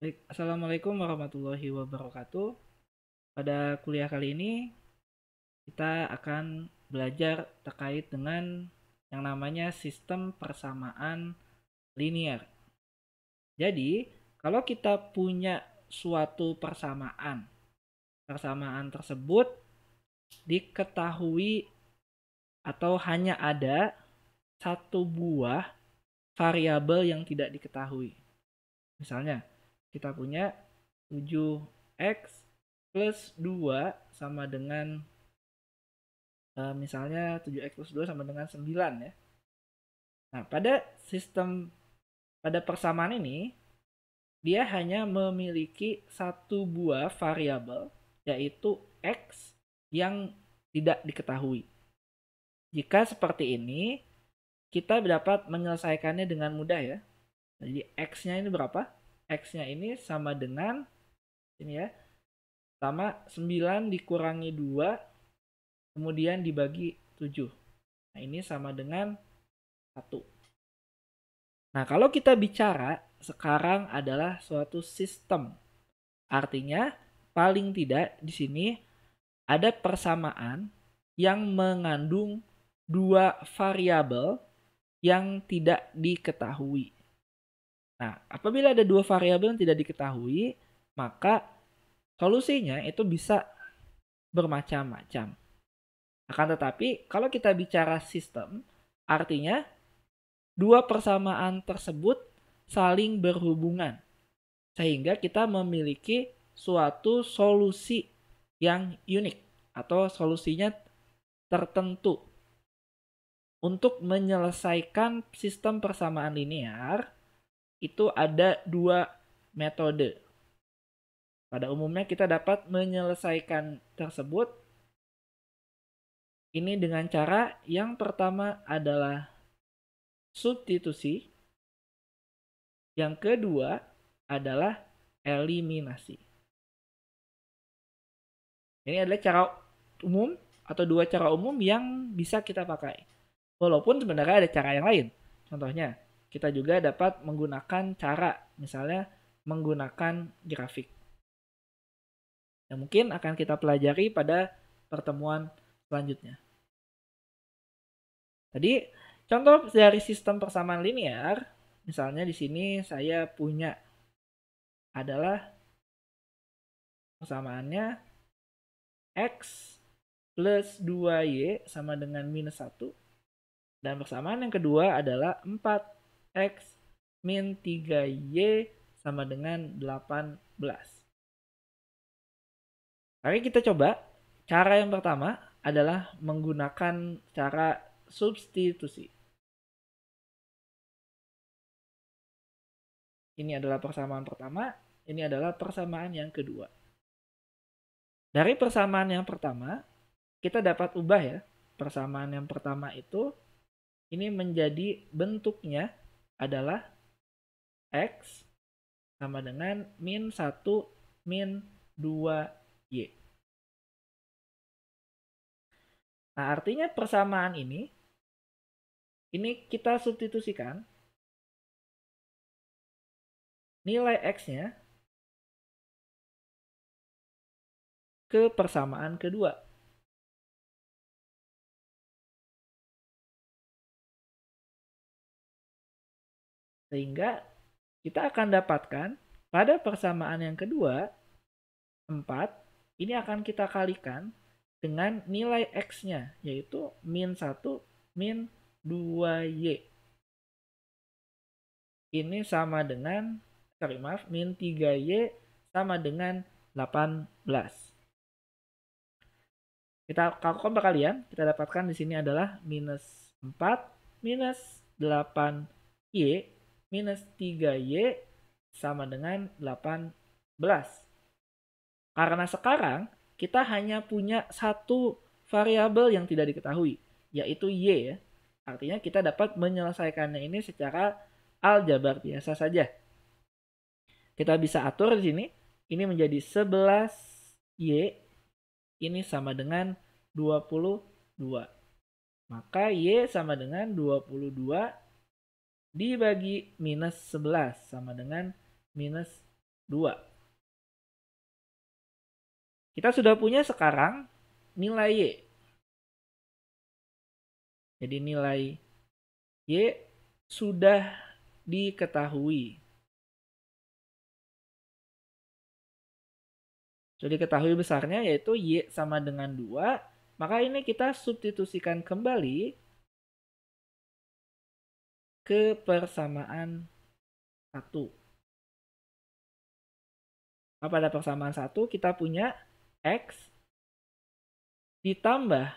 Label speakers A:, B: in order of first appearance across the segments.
A: Baik, Assalamualaikum warahmatullahi wabarakatuh. Pada kuliah kali ini kita akan belajar terkait dengan yang namanya sistem persamaan linear. Jadi, kalau kita punya suatu persamaan, persamaan tersebut diketahui atau hanya ada satu buah variabel yang tidak diketahui. Misalnya, kita punya 7x plus 2 sama dengan eh, misalnya 7x plus 2 sama dengan 9 ya. Nah, pada sistem pada persamaan ini dia hanya memiliki satu buah variabel yaitu x yang tidak diketahui. Jika seperti ini, kita dapat menyelesaikannya dengan mudah ya. Jadi x-nya ini berapa? X-nya ini sama dengan ini ya sama 9 dikurangi 2 kemudian dibagi 7. Nah, ini sama dengan 1. Nah, kalau kita bicara sekarang adalah suatu sistem. Artinya paling tidak di sini ada persamaan yang mengandung dua variabel yang tidak diketahui. Nah, apabila ada dua variabel yang tidak diketahui, maka solusinya itu bisa bermacam-macam. Akan tetapi, kalau kita bicara sistem, artinya dua persamaan tersebut saling berhubungan. Sehingga kita memiliki suatu solusi yang unik atau solusinya tertentu. Untuk menyelesaikan sistem persamaan linear, itu ada dua metode. Pada umumnya kita dapat menyelesaikan tersebut ini dengan cara yang pertama adalah
B: substitusi, yang kedua adalah eliminasi. Ini
A: adalah cara umum atau dua cara umum yang bisa kita pakai. Walaupun sebenarnya ada cara yang lain. Contohnya, kita juga dapat menggunakan cara, misalnya menggunakan grafik. Yang mungkin akan kita pelajari pada pertemuan selanjutnya. Jadi, contoh dari sistem persamaan linear, misalnya di sini saya punya
B: adalah persamaannya X plus 2Y sama dengan minus 1. Dan
A: persamaan yang kedua adalah 4 X min 3Y sama dengan 18. Mari kita coba.
B: Cara yang pertama adalah menggunakan cara substitusi. Ini adalah persamaan pertama, ini adalah persamaan yang kedua. Dari persamaan
A: yang pertama, kita dapat ubah ya. Persamaan yang pertama itu ini menjadi bentuknya adalah X sama dengan min 1 min 2Y.
B: Nah, artinya persamaan ini, ini kita substitusikan nilai X-nya ke persamaan kedua. Sehingga kita akan dapatkan pada persamaan yang kedua, 4, ini akan kita kalikan
A: dengan nilai X-nya, yaitu min 1 min 2Y. Ini sama dengan, sorry maaf, min 3Y sama dengan 18. Kita kalkulkan kalian kita dapatkan di sini adalah minus 4 minus 8Y minus 3Y sama dengan 18. Karena sekarang kita hanya punya satu variabel yang tidak diketahui, yaitu Y. Ya. Artinya kita dapat menyelesaikannya ini secara aljabar biasa saja. Kita bisa atur di sini, ini menjadi 11Y, ini sama dengan 22. Maka Y sama dengan 22 dibagi minus 11 sama dengan minus
B: 2. Kita sudah punya sekarang nilai Y. Jadi nilai Y sudah diketahui. Jadi ketahui besarnya yaitu Y sama dengan 2. Maka ini kita substitusikan kembali kepersamaan satu. Nah, pada persamaan satu kita punya x ditambah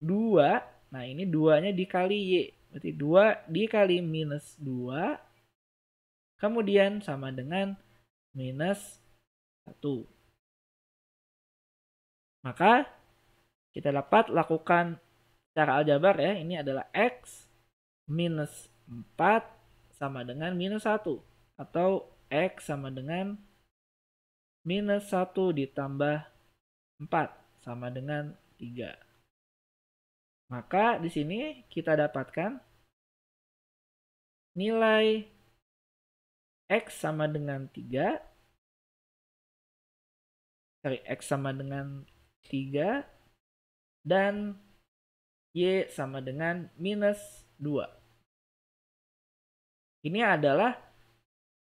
B: dua. Nah, ini duanya
A: dikali y. Berarti 2 dikali minus dua, Kemudian sama dengan minus satu. Maka kita dapat lakukan cara aljabar ya. Ini adalah x minus 4 sama dengan minus 1 atau X sama dengan minus 1 ditambah
B: 4 sama dengan 3. Maka di sini kita dapatkan nilai X sama dengan 3. Sorry, X sama dengan 3. Dan Y sama dengan minus dua. Ini adalah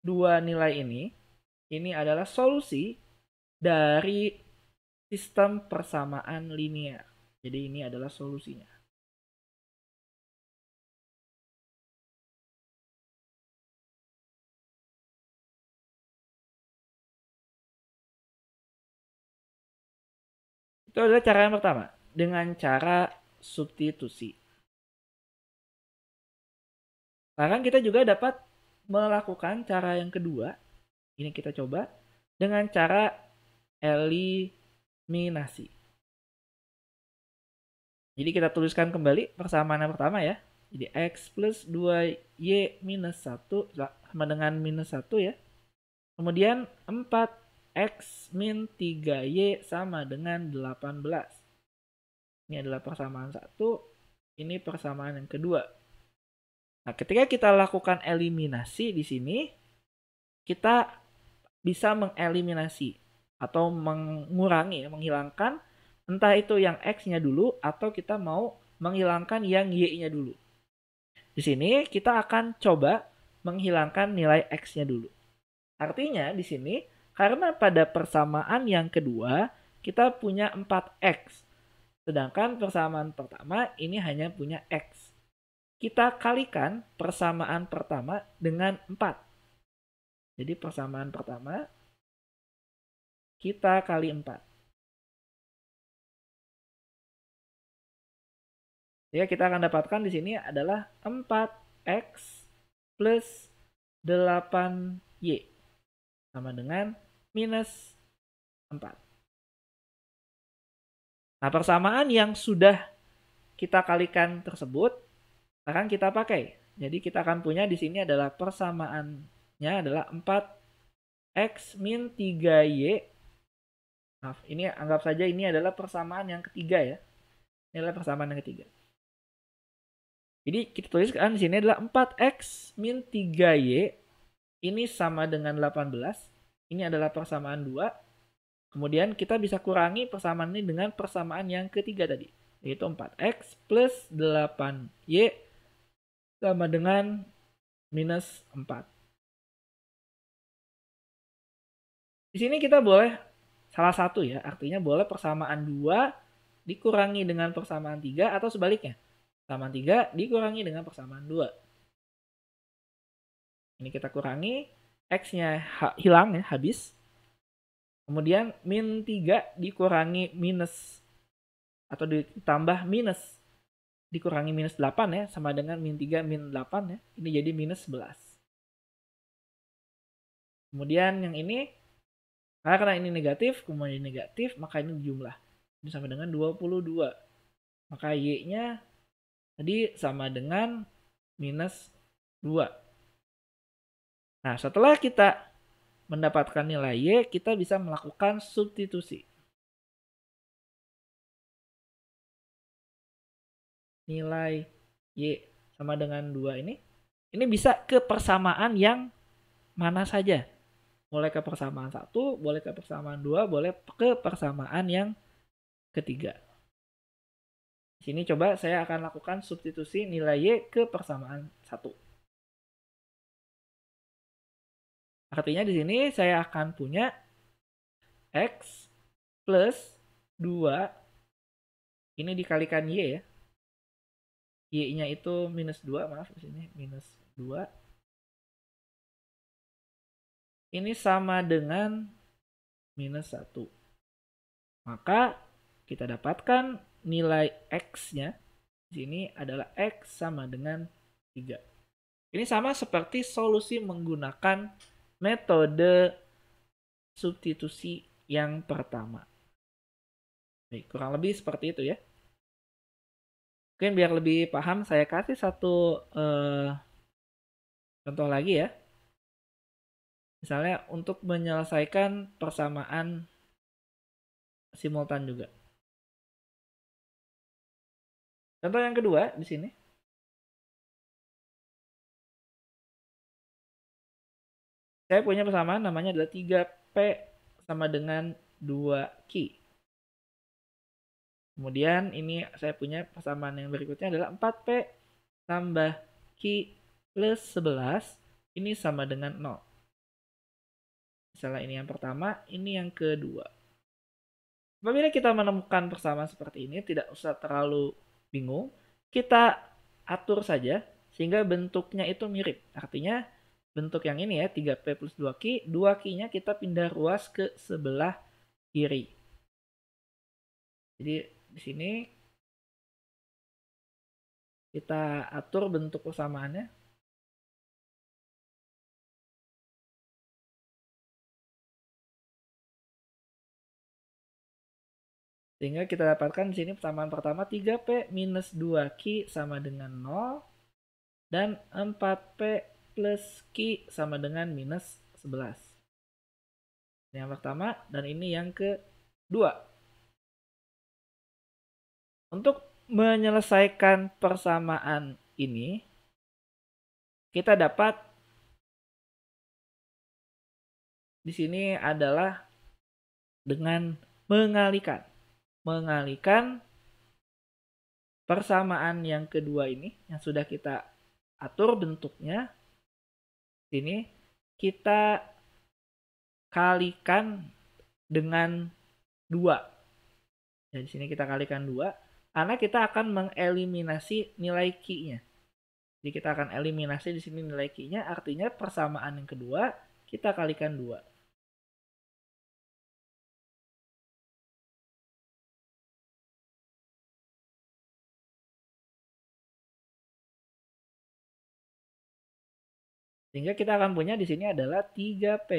A: dua nilai ini. Ini adalah solusi dari
B: sistem persamaan linear. Jadi ini adalah solusinya. Itu adalah cara yang pertama, dengan cara substitusi.
A: Sekarang kita juga dapat melakukan cara yang kedua. Ini kita coba dengan cara eliminasi. Jadi kita tuliskan kembali persamaan yang pertama ya. Jadi X plus 2Y minus 1 sama dengan minus 1 ya. Kemudian 4X min 3Y sama dengan 18. Ini adalah persamaan satu, ini persamaan yang kedua. Nah, ketika kita lakukan eliminasi di sini, kita bisa mengeliminasi atau mengurangi, menghilangkan entah itu yang X-nya dulu atau kita mau menghilangkan yang Y-nya dulu. Di sini kita akan coba menghilangkan nilai X-nya dulu. Artinya di sini karena pada persamaan yang kedua kita punya 4X. Sedangkan persamaan pertama ini hanya punya X. Kita kalikan persamaan pertama dengan 4.
B: Jadi persamaan pertama kita kali 4. Ya, kita akan dapatkan di sini adalah 4x plus 8y
A: sama dengan minus 4. Nah, persamaan yang sudah kita kalikan tersebut akan kita pakai. Jadi kita akan punya di sini adalah persamaannya adalah 4x min 3y. Maaf, ini anggap saja ini adalah persamaan yang ketiga ya. Ini adalah persamaan yang ketiga. Jadi kita tuliskan di sini adalah 4x min 3y. Ini sama dengan 18. Ini adalah persamaan 2. Kemudian kita bisa kurangi persamaan ini dengan persamaan yang ketiga tadi. Yaitu 4x plus 8y
B: sama dengan minus 4. Di sini kita boleh salah satu ya, artinya boleh
A: persamaan 2 dikurangi dengan persamaan 3 atau sebaliknya. Persamaan 3 dikurangi dengan persamaan 2. Ini kita kurangi, X-nya hilang ya, habis. Kemudian min 3 dikurangi minus atau ditambah minus dikurangi minus 8 ya, sama dengan min 3 min 8 ya. Ini jadi minus 11. Kemudian yang ini, karena ini negatif, kemudian ini negatif, maka ini jumlah. Ini sama dengan 22. Maka Y-nya tadi sama dengan minus 2. Nah, setelah
B: kita mendapatkan nilai Y, kita bisa melakukan substitusi. nilai Y sama dengan 2 ini, ini bisa ke persamaan yang mana
A: saja. Boleh ke persamaan satu, boleh ke persamaan dua, boleh ke persamaan yang
B: ketiga. Di sini coba saya akan lakukan substitusi nilai Y ke persamaan satu. Artinya di sini saya akan punya X plus 2 ini dikalikan Y ya Y-nya itu minus 2, maaf di sini minus 2. Ini sama dengan minus 1.
A: Maka kita dapatkan nilai X-nya di sini adalah X sama dengan 3. Ini sama seperti solusi menggunakan metode substitusi yang pertama.
B: Baik, kurang lebih seperti itu ya. Mungkin biar lebih paham, saya kasih satu uh, contoh lagi ya. Misalnya untuk menyelesaikan persamaan simultan juga. Contoh yang kedua di sini. Saya punya persamaan namanya adalah 3P sama dengan 2Q.
A: Kemudian ini saya punya persamaan yang berikutnya adalah 4P tambah Q plus 11 ini sama dengan 0. Misalnya ini yang pertama, ini yang kedua. Apabila kita menemukan persamaan seperti ini, tidak usah terlalu bingung. Kita atur saja sehingga bentuknya itu mirip. Artinya bentuk yang ini ya, 3P plus
B: 2Q, 2Q-nya kita pindah ruas ke sebelah kiri. Jadi di sini kita atur bentuk persamaannya sehingga kita dapatkan di sini persamaan pertama 3P minus 2Q sama dengan
A: 0 dan 4P plus Q sama dengan minus 11 ini yang pertama dan ini yang kedua
B: untuk menyelesaikan persamaan ini, kita dapat di sini adalah dengan mengalikan.
A: Mengalikan persamaan yang kedua ini yang sudah kita atur bentuknya sini kita kalikan dengan dua dan sini kita kalikan dua karena kita akan mengeliminasi nilai q nya
B: Jadi kita akan eliminasi di sini nilai q nya artinya persamaan yang kedua kita kalikan 2. Sehingga kita akan punya di sini adalah 3P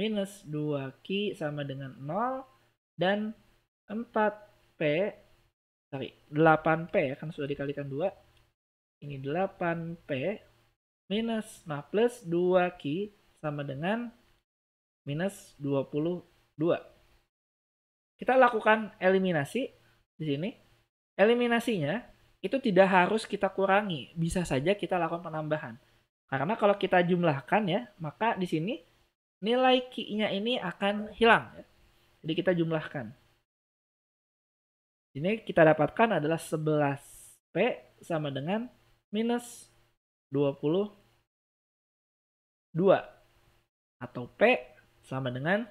B: minus 2Q sama dengan 0
A: dan 4 P, sorry, 8P kan sudah dikalikan 2. Ini 8P minus, nah plus 2Q sama dengan minus 22. Kita lakukan eliminasi di sini. Eliminasinya itu tidak harus kita kurangi, bisa saja kita lakukan penambahan. Karena kalau kita jumlahkan ya, maka di sini nilai Q-nya ini akan hilang. Ya. Jadi kita jumlahkan.
B: Ini kita dapatkan adalah 11P sama dengan minus 22
A: atau P sama dengan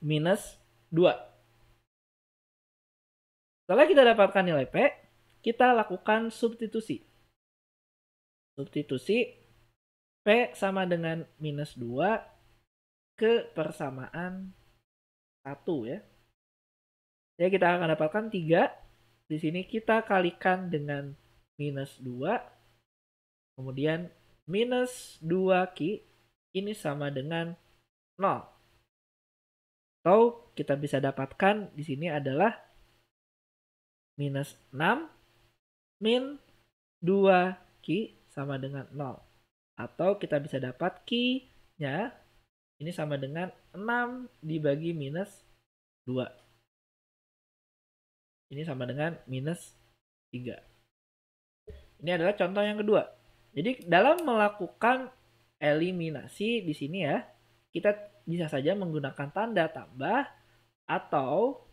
A: minus 2. Setelah kita dapatkan nilai P, kita lakukan substitusi. Substitusi P sama dengan minus 2 ke persamaan 1 ya. Jadi ya, kita akan dapatkan 3. Di sini kita kalikan dengan minus 2. Kemudian minus 2 Ki ini sama dengan 0. Atau kita bisa dapatkan di sini adalah minus 6 min 2 Ki sama dengan 0. Atau kita bisa dapat Ki-nya ini sama dengan 6 dibagi minus 2 ini sama dengan minus 3. Ini adalah contoh yang kedua. Jadi dalam melakukan eliminasi di sini ya, kita bisa saja menggunakan tanda tambah atau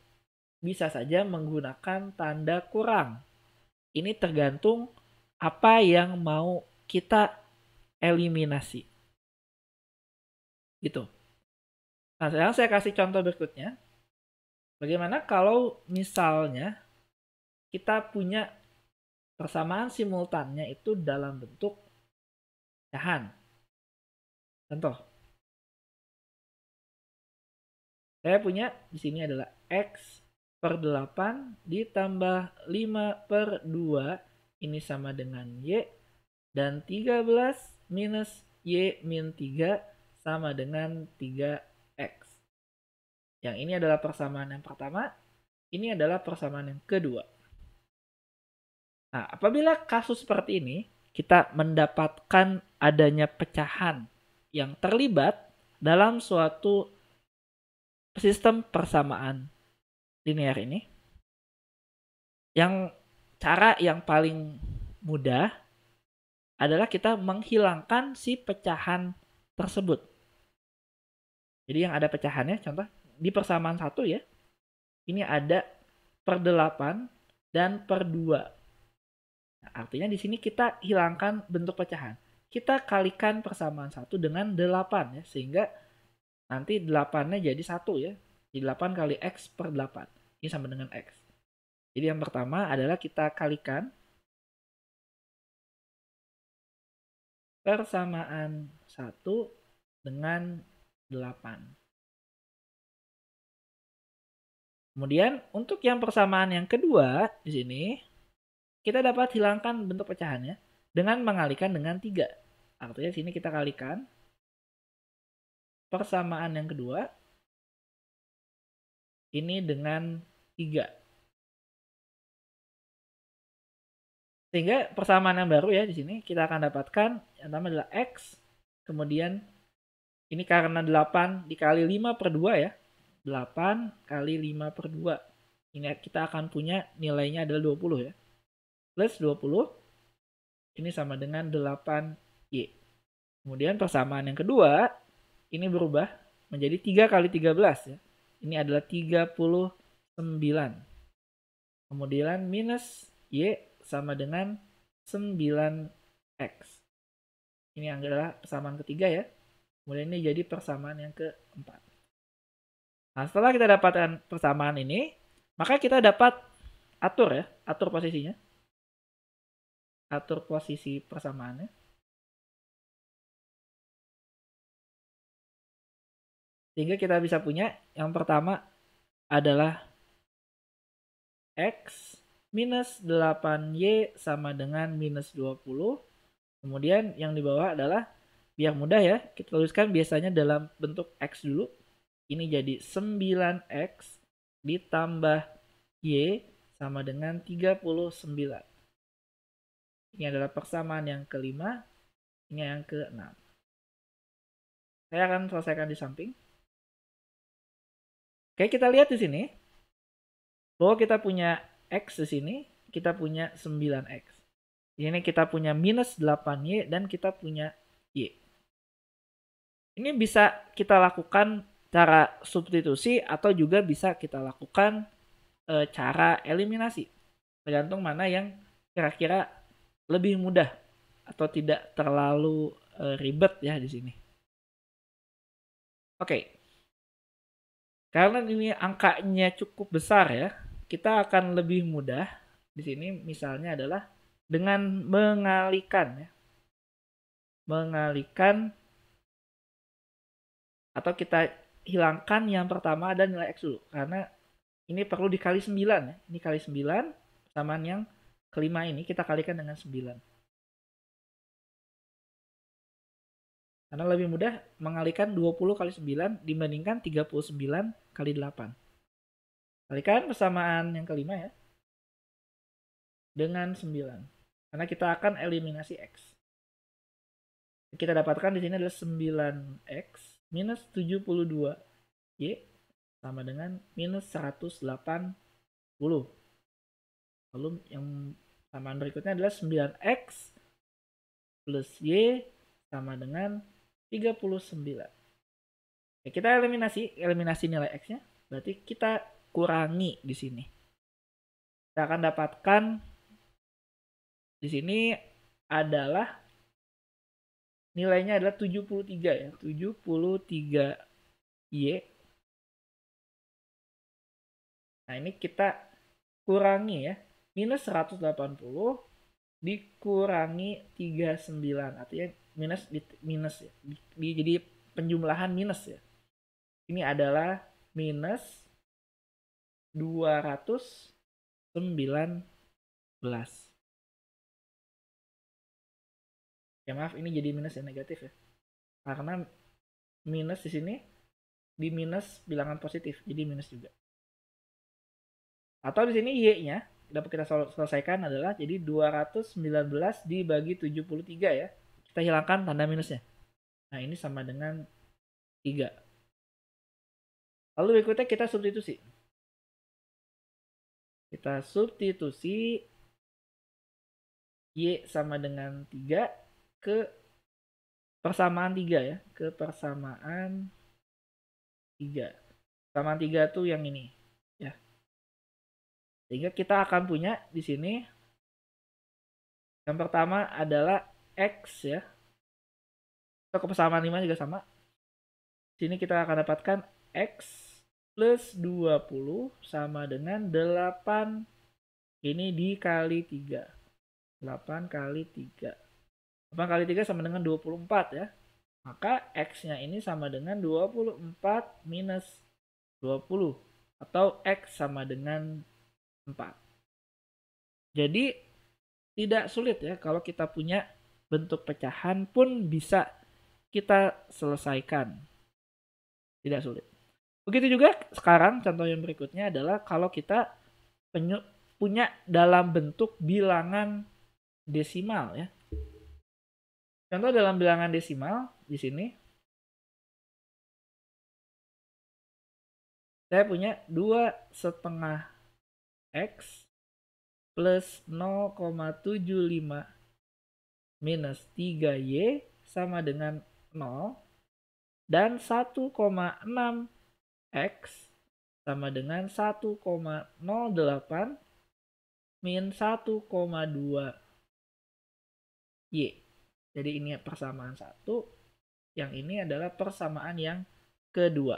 A: bisa saja menggunakan tanda kurang. Ini tergantung apa yang mau kita
B: eliminasi. Gitu. Nah, sekarang saya kasih contoh berikutnya. Bagaimana kalau misalnya kita punya persamaan simultannya itu dalam bentuk pecahan. Contoh. Saya punya di sini adalah X per 8 ditambah
A: 5 per 2 ini sama dengan Y dan 13 minus Y min 3 sama dengan 3 yang ini adalah persamaan yang pertama, ini adalah persamaan yang kedua. Nah, apabila kasus seperti ini, kita mendapatkan adanya pecahan yang terlibat dalam suatu sistem persamaan linear ini. Yang cara yang paling mudah adalah kita menghilangkan si pecahan tersebut. Jadi yang ada pecahannya, contoh di persamaan satu ya, ini ada per delapan dan per dua. Nah, artinya di sini kita hilangkan bentuk pecahan. Kita kalikan persamaan satu dengan delapan ya, sehingga nanti delapannya jadi satu ya. Jadi 8 kali X per delapan Ini sama dengan X. Jadi yang pertama adalah
B: kita kalikan persamaan 1 dengan 8.
A: Kemudian untuk yang persamaan yang kedua di sini kita dapat hilangkan bentuk pecahannya dengan mengalikan dengan tiga.
B: Artinya sini kita kalikan persamaan yang kedua ini dengan tiga Sehingga persamaan yang baru ya di sini kita akan dapatkan yang pertama adalah
A: x kemudian ini karena 8 dikali 5 per 2 ya 8 kali 5 per 2. Ini kita akan punya nilainya adalah 20 ya. Plus 20, ini sama dengan 8Y. Kemudian persamaan yang kedua, ini berubah menjadi 3 kali 13 ya. Ini adalah 39. Kemudian minus Y sama dengan 9X. Ini adalah persamaan ketiga ya. Kemudian ini jadi persamaan yang keempat. Nah, setelah kita dapatkan persamaan ini, maka kita dapat atur ya, atur
B: posisinya. Atur posisi persamaannya. Sehingga kita bisa punya yang pertama adalah X minus
A: 8Y sama dengan minus 20. Kemudian yang di bawah adalah biar mudah ya, kita tuliskan biasanya dalam bentuk X dulu ini jadi 9X ditambah Y sama dengan 39.
B: Ini adalah persamaan yang kelima, ini yang keenam. Saya akan selesaikan di samping. Oke, kita lihat di sini. Bahwa kita punya X di sini,
A: kita punya 9X. ini kita punya minus 8Y dan kita punya Y. Ini bisa kita lakukan cara substitusi atau juga bisa kita lakukan e, cara eliminasi tergantung mana yang kira-kira lebih mudah atau tidak terlalu e, ribet ya di sini. Oke. Okay. Karena ini angkanya cukup besar ya, kita akan lebih mudah di sini misalnya adalah dengan mengalikan ya. Mengalihkan atau kita hilangkan yang pertama ada nilai X dulu. Karena ini perlu dikali 9 ya. Ini kali 9 sama yang kelima ini kita kalikan dengan 9. Karena lebih mudah mengalikan 20 kali 9 dibandingkan 39
B: kali 8. Kalikan persamaan yang kelima ya. Dengan 9. Karena kita akan eliminasi X.
A: Kita dapatkan di sini adalah 9X minus 72 Y sama dengan minus 180. Lalu yang samaan berikutnya adalah 9X plus Y sama dengan 39. Oke, ya, kita eliminasi, eliminasi nilai
B: X-nya. Berarti kita kurangi di sini. Kita akan dapatkan di sini adalah
A: nilainya adalah 73 ya 73 Y nah ini kita kurangi ya minus 180 dikurangi 39 artinya minus di, minus ya di, di, jadi penjumlahan minus ya ini adalah
B: minus 219 ya maaf ini jadi minus ya negatif ya nah, karena minus di sini di minus bilangan
A: positif jadi minus juga atau di sini y-nya dapat kita selesaikan adalah jadi 219 dibagi 73 ya kita hilangkan tanda
B: minusnya nah ini sama dengan 3 lalu berikutnya kita substitusi kita substitusi y sama dengan 3 ke persamaan tiga ya ke persamaan tiga
A: persamaan tiga tuh yang ini ya sehingga kita akan punya di sini yang pertama adalah x ya ke persamaan lima juga sama Di sini kita akan dapatkan x plus 20 sama dengan 8 ini dikali tiga, 8 kali tiga. 8 kali 3 sama dengan 24 ya. Maka X-nya ini sama dengan 24 minus 20. Atau X sama dengan 4. Jadi tidak sulit ya kalau kita punya bentuk pecahan pun bisa kita selesaikan. Tidak sulit. Begitu juga sekarang contoh yang berikutnya adalah kalau kita punya dalam
B: bentuk bilangan desimal ya Contoh dalam bilangan desimal di sini saya punya dua setengah x plus
A: 0,75 minus 3y sama dengan 0 dan 1,6 x sama dengan 1,08 min 1,2 y. Jadi ini persamaan satu, yang ini adalah persamaan yang kedua.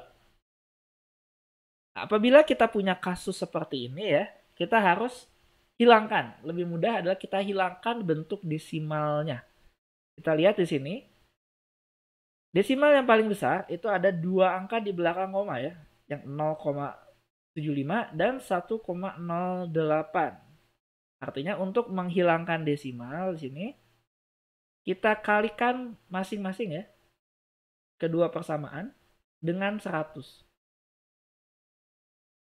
A: Apabila kita punya kasus seperti ini ya, kita harus hilangkan. Lebih mudah adalah kita hilangkan bentuk desimalnya. Kita lihat di sini. Desimal yang paling besar itu ada dua angka di belakang koma ya. Yang 0,75 dan 1,08. Artinya untuk menghilangkan desimal di sini, kita kalikan
B: masing-masing ya. Kedua persamaan dengan 100.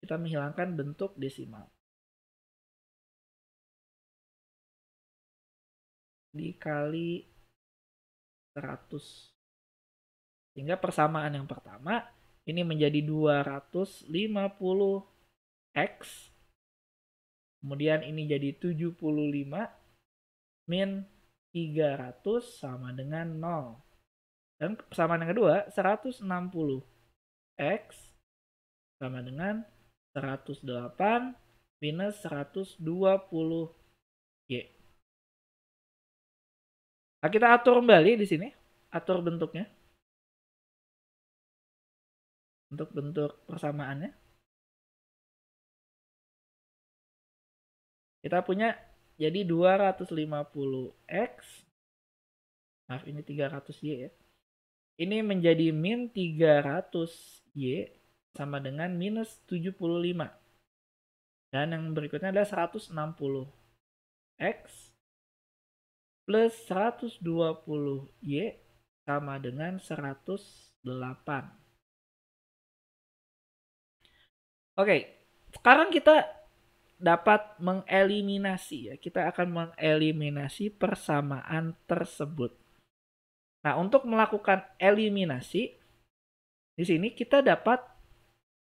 B: Kita menghilangkan bentuk desimal. Dikali 100. Sehingga persamaan yang pertama ini menjadi 250x.
A: Kemudian ini jadi 75 min 300 sama dengan 0. Dan persamaan yang kedua, 160 X sama dengan 108 minus 120
B: Y. Nah, kita atur kembali di sini. Atur bentuknya. Untuk bentuk persamaannya. Kita punya jadi 250x maaf ini 300y
A: ya. Ini menjadi min 300y sama dengan minus 75. Dan yang berikutnya adalah 160x
B: plus 120y sama dengan 108.
A: Oke, sekarang kita dapat mengeliminasi ya. Kita akan mengeliminasi persamaan tersebut. Nah, untuk melakukan eliminasi di sini kita dapat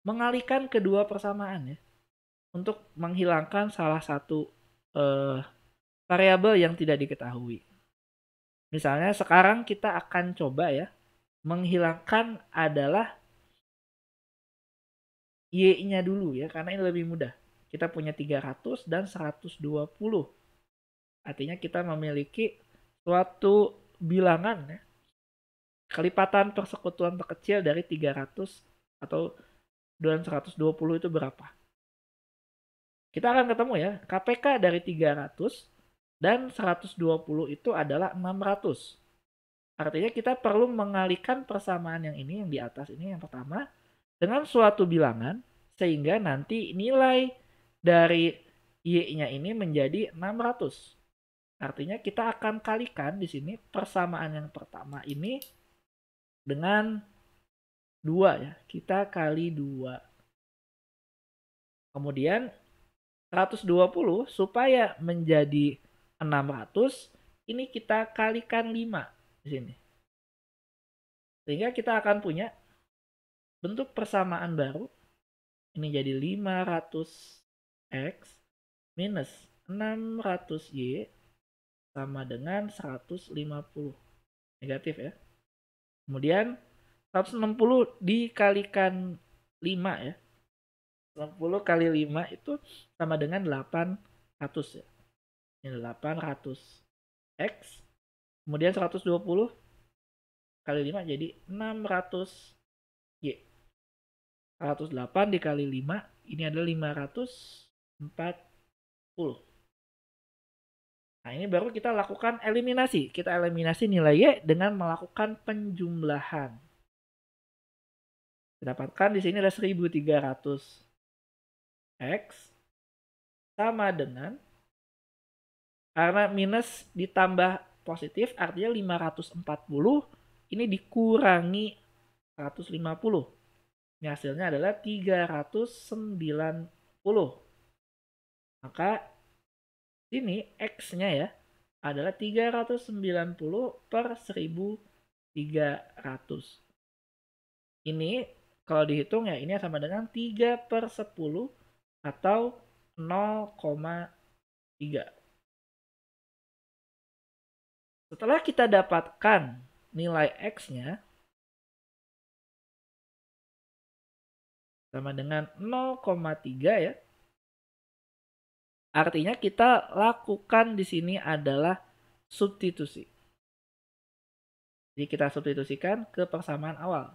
A: mengalihkan kedua persamaan ya untuk menghilangkan salah satu eh, variabel yang tidak diketahui. Misalnya sekarang kita akan coba ya menghilangkan adalah y-nya dulu ya karena ini lebih mudah. Kita punya 300 dan 120. Artinya kita memiliki suatu bilangan ya. Kelipatan persekutuan terkecil dari 300 atau 220 itu berapa? Kita akan ketemu ya, KPK dari 300 dan 120 itu adalah 600. Artinya kita perlu mengalihkan persamaan yang ini, yang di atas ini yang pertama, dengan suatu bilangan sehingga nanti nilai dari Y-nya ini menjadi 600. Artinya kita akan kalikan di sini persamaan yang pertama ini dengan 2 ya. Kita kali 2. Kemudian 120 supaya menjadi 600 ini kita kalikan 5 di sini. Sehingga kita akan punya bentuk persamaan baru. Ini jadi 500 X minus 600Y sama dengan 150. Negatif ya. Kemudian 160 dikalikan 5 ya. 60 kali 5 itu sama dengan 800 ya. Ini 800 X. Kemudian 120 kali 5 jadi 600 Y. 108 dikali 5 ini adalah 500 40. Nah, ini baru kita lakukan eliminasi. Kita eliminasi nilai Y dengan
B: melakukan penjumlahan. Dapatkan di sini ada 1300 X sama dengan
A: karena minus ditambah positif artinya 540 ini dikurangi 150. Ini hasilnya adalah 390. Maka ini X-nya ya adalah 390 per 1300. Ini kalau dihitung ya ini sama dengan 3 per 10 atau 0,3.
B: Setelah kita dapatkan nilai X-nya, sama dengan 0,3 ya, Artinya kita lakukan di sini adalah substitusi. Jadi kita substitusikan ke persamaan awal.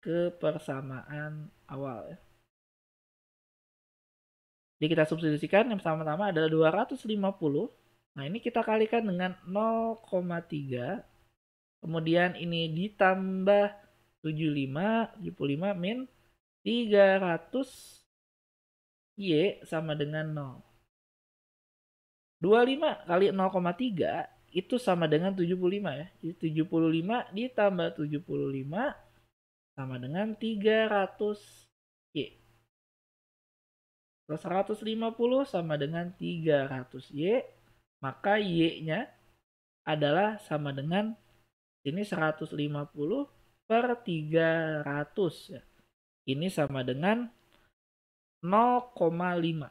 B: Ke persamaan awal ya. Jadi kita substitusikan yang pertama-tama adalah 250.
A: Nah ini kita kalikan dengan 0,3. Kemudian ini ditambah 75, 75 min 300 Y sama dengan 0. 25 kali 0,3 itu sama dengan 75 ya. Jadi 75 ditambah 75 sama dengan 300 Y. Terus 150 sama dengan 300 Y. Maka Y-nya adalah sama dengan ini 150
B: per 300 ya. Ini sama dengan 0,5.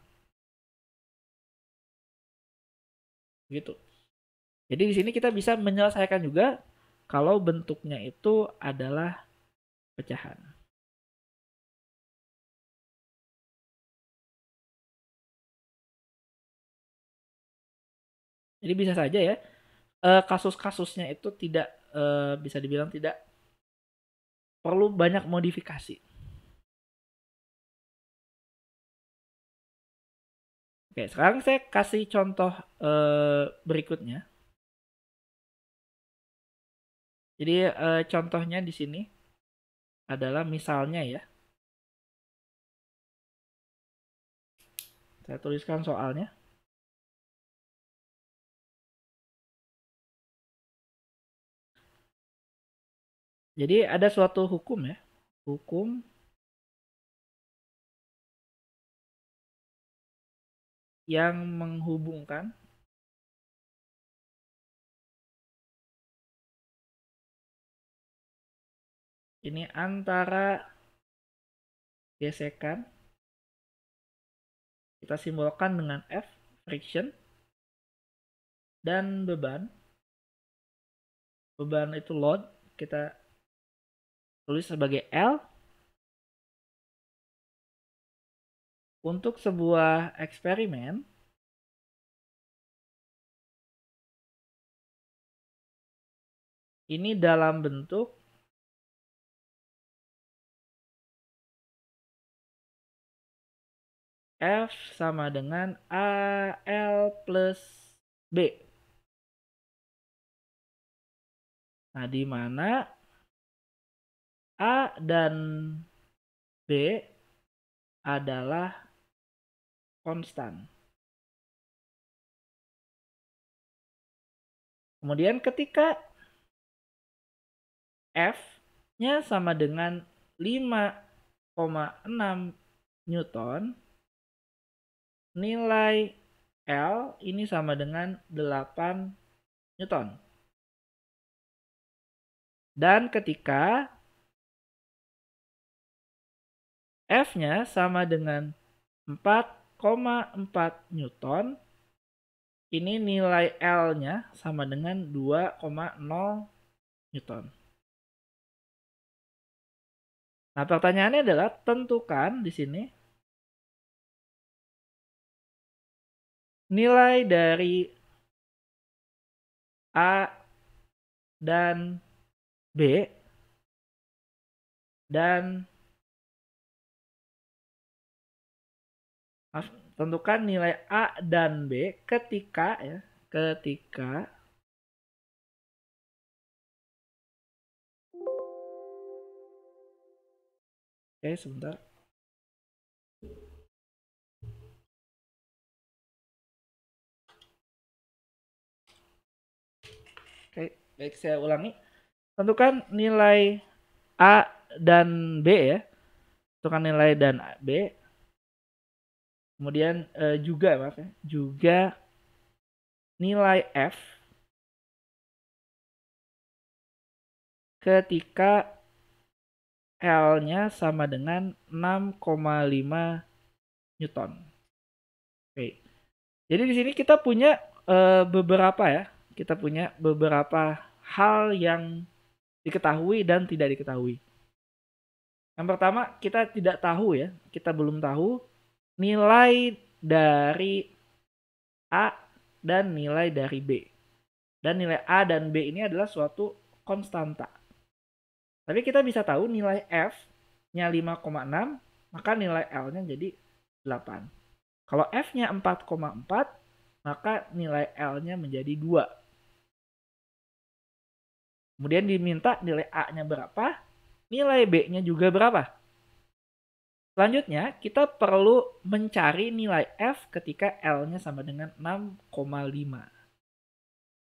B: Gitu. Jadi di sini kita bisa menyelesaikan juga kalau bentuknya itu adalah pecahan. Jadi bisa saja ya eh, kasus-kasusnya itu tidak eh, bisa dibilang tidak perlu banyak modifikasi. Oke, sekarang saya kasih contoh uh, berikutnya. Jadi uh, contohnya di sini adalah misalnya ya. Saya tuliskan soalnya. Jadi ada suatu hukum ya. Hukum yang menghubungkan ini antara gesekan kita simbolkan dengan F friction dan beban beban itu load kita tulis sebagai L Untuk sebuah eksperimen, ini dalam bentuk F sama dengan AL plus B. Nah, di mana A dan B adalah konstan. Kemudian ketika F-nya sama dengan 5,6 Newton, nilai L ini sama dengan 8 Newton. Dan ketika F-nya sama dengan 4 2,4 Newton. Ini
A: nilai L-nya sama dengan 2,0 Newton.
B: Nah, pertanyaannya adalah tentukan di sini nilai dari A dan B dan tentukan nilai A dan B ketika ya, ketika Oke, sebentar. Oke, baik saya ulangi. Tentukan
A: nilai A dan B ya. Tentukan nilai dan B
B: kemudian uh, juga maaf ya juga nilai f ketika L-nya sama dengan 6,5
A: Newton. Oke. Jadi di sini kita punya uh, beberapa ya. Kita punya beberapa hal yang diketahui dan tidak diketahui. Yang pertama, kita tidak tahu ya. Kita belum tahu nilai dari A dan nilai dari B. Dan nilai A dan B ini adalah suatu konstanta. Tapi kita bisa tahu nilai F-nya 5,6, maka nilai L-nya jadi 8. Kalau F-nya 4,4, maka nilai L-nya menjadi 2. Kemudian diminta nilai A-nya berapa, nilai B-nya juga berapa. Selanjutnya, kita perlu mencari nilai F ketika L-nya sama dengan 6,5.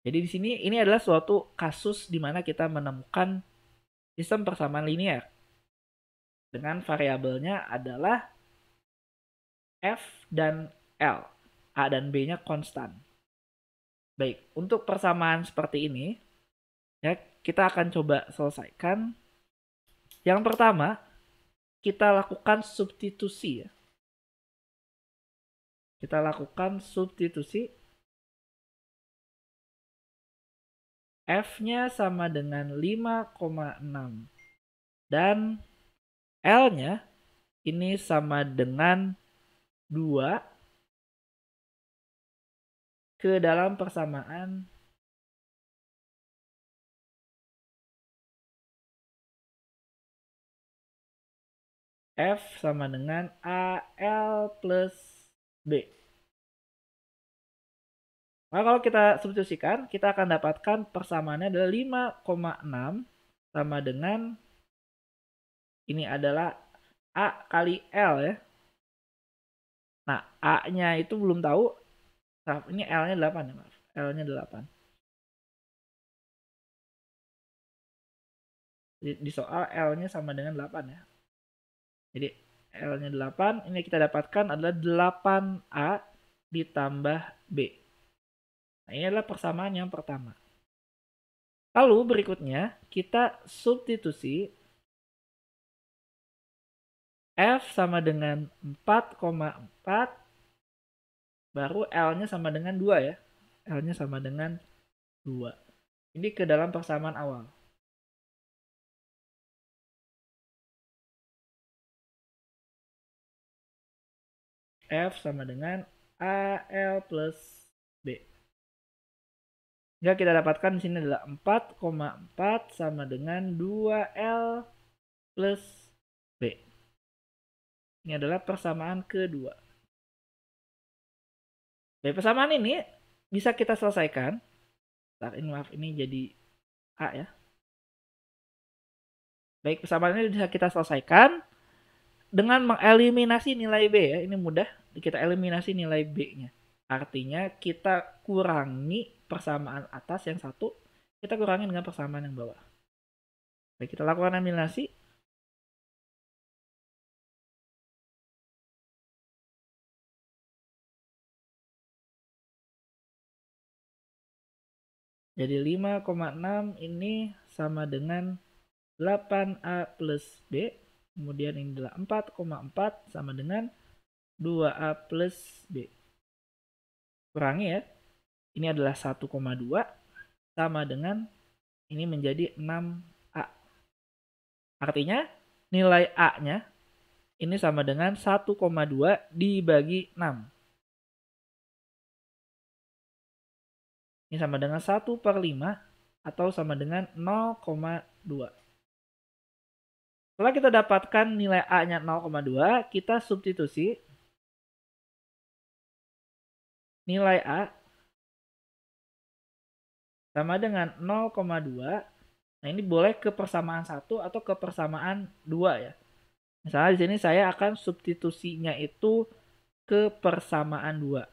A: Jadi di sini ini adalah suatu kasus di mana kita menemukan sistem persamaan linier dengan variabelnya adalah F dan L. A dan B-nya konstan. Baik, untuk persamaan seperti ini ya kita akan coba selesaikan. Yang pertama, kita lakukan substitusi ya.
B: Kita lakukan substitusi. F-nya sama dengan 5,6. Dan L-nya ini sama dengan 2 ke dalam persamaan F sama dengan AL plus B. Nah, kalau
A: kita substitusikan, kita akan dapatkan persamaannya adalah 5,6 sama dengan ini adalah A kali L ya.
B: Nah, A-nya itu belum tahu. Nah, ini L-nya 8 ya, maaf. L-nya 8. Di, di soal L-nya sama dengan 8 ya. Jadi L-nya 8, ini
A: kita dapatkan adalah 8A ditambah B. Nah, ini adalah persamaan yang pertama. Lalu berikutnya kita substitusi F sama dengan 4,4 baru L-nya sama dengan 2 ya. L-nya
B: sama dengan 2. Ini ke dalam persamaan awal. F sama dengan AL plus B.
A: Jika kita dapatkan di sini adalah 4,4 sama dengan
B: 2L plus B. Ini adalah persamaan kedua. Baik persamaan ini bisa kita selesaikan. Bentar, ini maaf, ini jadi A ya.
A: Baik, persamaan ini bisa kita selesaikan dengan mengeliminasi nilai B ya. Ini mudah kita eliminasi nilai B-nya. Artinya kita kurangi
B: persamaan atas yang satu, kita kurangi dengan persamaan yang bawah. Baik, kita lakukan eliminasi. Jadi 5,6 ini sama dengan
A: 8A plus B. Kemudian ini adalah 4,4 sama dengan 2A plus B. Kurangi ya. Ini adalah 1,2 sama dengan ini menjadi 6A.
B: Artinya nilai A-nya ini sama dengan 1,2 dibagi 6. Ini sama dengan 1 per 5 atau sama dengan 0,2. Setelah kita dapatkan nilai A-nya 0,2, kita substitusi nilai A sama dengan 0,2. Nah, ini boleh ke persamaan
A: 1 atau ke persamaan 2 ya. Misalnya di sini saya akan substitusinya
B: itu ke persamaan 2.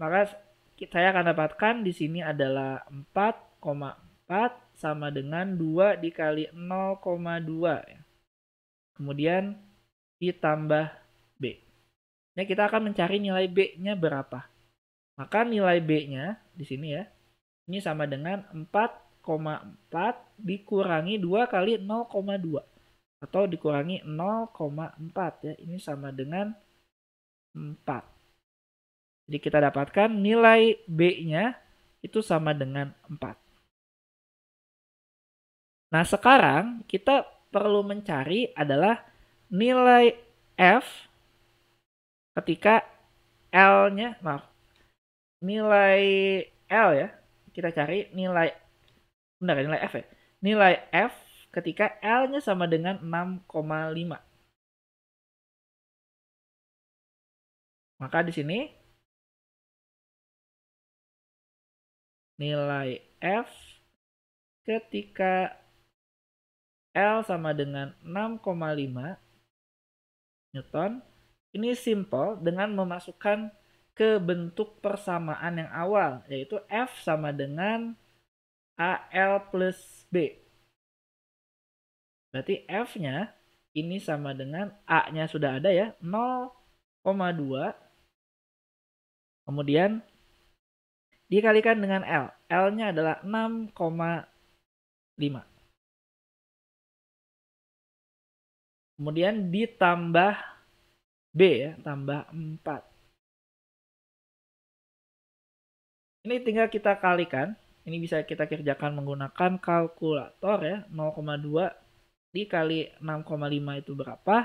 B: Maka saya akan dapatkan di sini
A: adalah 4,4 sama dengan 2 dikali 0,2. Ya. Kemudian ditambah B. Nah, kita akan mencari nilai B-nya berapa. Maka nilai B-nya di sini ya, ini sama dengan 4,4 dikurangi 2 kali 0,2. Atau dikurangi 0,4 ya. Ini sama dengan 4. Jadi kita dapatkan nilai B-nya itu sama dengan 4. Nah sekarang kita perlu mencari adalah nilai F ketika L-nya, maaf, nilai L ya, kita cari nilai, benar ya, nilai F ya, nilai F ketika L-nya sama
B: dengan 6,5. Maka di sini nilai F ketika L sama
A: dengan 6,5 Newton ini simple dengan memasukkan ke bentuk persamaan yang awal yaitu F sama dengan AL plus B. Berarti F-nya ini sama dengan A-nya sudah ada ya 0,2
B: kemudian dikalikan dengan L. L-nya adalah 6,5. Kemudian ditambah B ya, tambah 4. Ini tinggal kita kalikan.
A: Ini bisa kita kerjakan menggunakan kalkulator ya. 0,2 dikali 6,5 itu berapa.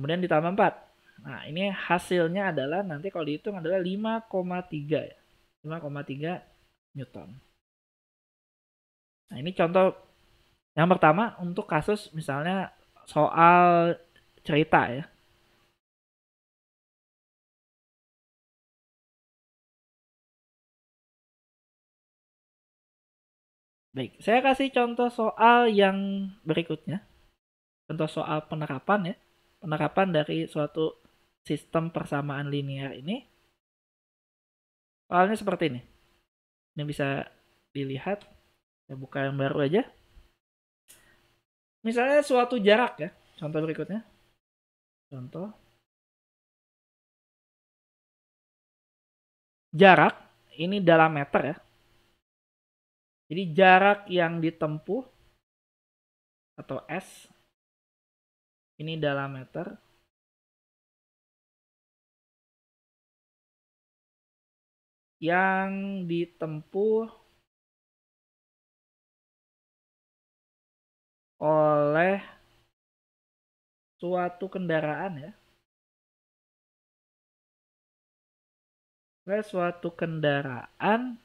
A: Kemudian ditambah 4. Nah ini hasilnya adalah nanti kalau dihitung adalah 5,3 ya. 5,3 Newton. Nah ini contoh yang pertama untuk
B: kasus misalnya soal cerita ya. Baik, saya kasih contoh soal yang
A: berikutnya. Contoh soal penerapan ya. Penerapan dari suatu sistem persamaan linear ini. Soalnya seperti ini. Ini bisa dilihat. Saya buka yang baru aja
B: misalnya suatu jarak ya. Contoh berikutnya. Contoh. Jarak ini dalam meter ya. Jadi jarak yang ditempuh atau S ini dalam meter yang ditempuh oleh suatu kendaraan ya. Oleh suatu kendaraan